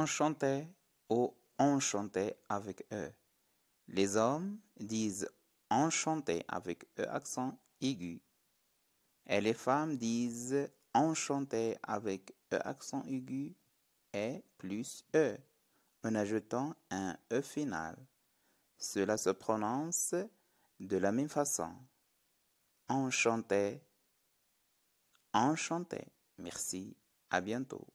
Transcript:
enchanté ou enchanté avec E. Les hommes disent enchanté avec E accent aigu. Et les femmes disent enchanté avec E accent aigu et plus E en ajoutant un E final. Cela se prononce de la même façon. Enchanté. Enchanté. Merci. À bientôt.